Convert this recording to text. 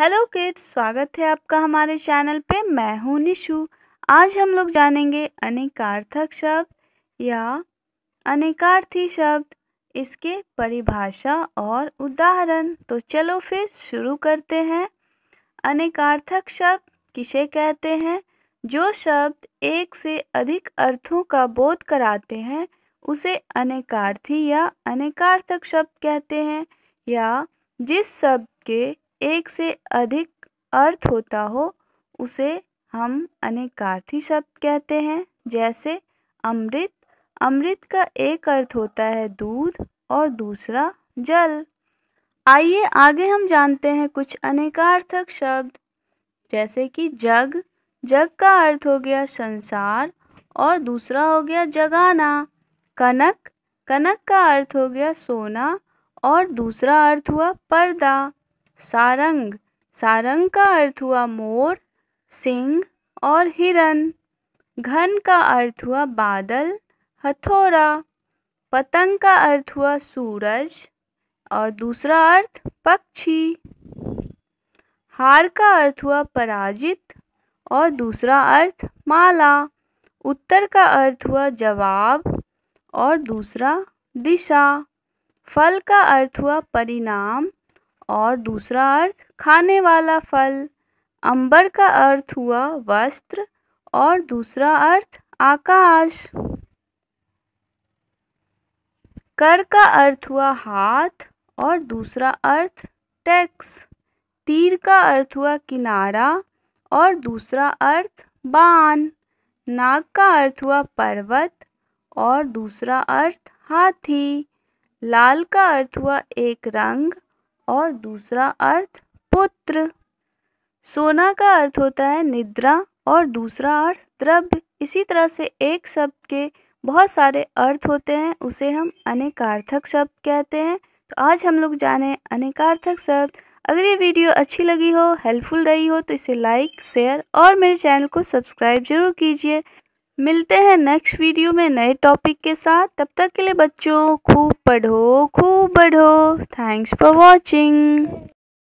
hello kids स्वागत है आपका हमारे चैनल पे मैं हूँ निशु आज हम लोग जानेंगे अनेकार्थक शब्द या अनेकार्थी शब्द इसके परिभाषा और उदाहरण तो चलो फिर शुरू करते हैं अनेकार्थक शब्द किसे कहते हैं जो शब्द एक से अधिक अर्थों का बोध कराते हैं उसे अनेकार्थी या अनेकार्थक शब्द कहते हैं या जिस शब्द के एक से अधिक अर्थ होता हो उसे हम अनेकार्थी शब्द कहते हैं जैसे अमृत अमृत का एक अर्थ होता है दूध और दूसरा जल आइए आगे हम जानते हैं कुछ अनेकार्थक शब्द जैसे कि जग जग का अर्थ हो गया संसार और दूसरा हो गया जगाना कनक कनक का अर्थ हो गया सोना और दूसरा अर्थ हुआ पर्दा सारंग सारंग का अर्थ हुआ मोर सिंह और हिरन घन का अर्थ हुआ बादल हथौरा पतंग का अर्थ हुआ सूरज और दूसरा अर्थ पक्षी हार का अर्थ हुआ पराजित और दूसरा अर्थ माला उत्तर का अर्थ हुआ जवाब और दूसरा दिशा फल का अर्थ हुआ परिणाम और दूसरा अर्थ खाने वाला फल अंबर का अर्थ हुआ वस्त्र और दूसरा अर्थ आकाश कर का अर्थ हुआ हाथ और दूसरा अर्थ टैक्स तीर का अर्थ हुआ किनारा और दूसरा अर्थ बान नाग का अर्थ हुआ पर्वत और दूसरा अर्थ हाथी लाल का अर्थ हुआ एक रंग और दूसरा अर्थ पुत्र सोना का अर्थ होता है निद्रा और दूसरा अर्थ द्रव्य इसी तरह से एक शब्द के बहुत सारे अर्थ होते हैं उसे हम अनेकार्थक शब्द कहते हैं तो आज हम लोग जाने अनेकार्थक शब्द अगर ये वीडियो अच्छी लगी हो हेल्पफुल रही हो तो इसे लाइक शेयर और मेरे चैनल को सब्सक्राइब जरूर कीजिए मिलते हैं नेक्स्ट वीडियो में नए टॉपिक के साथ तब तक के लिए बच्चों खूब पढ़ो खूब बढ़ो थैंक्स फॉर वॉचिंग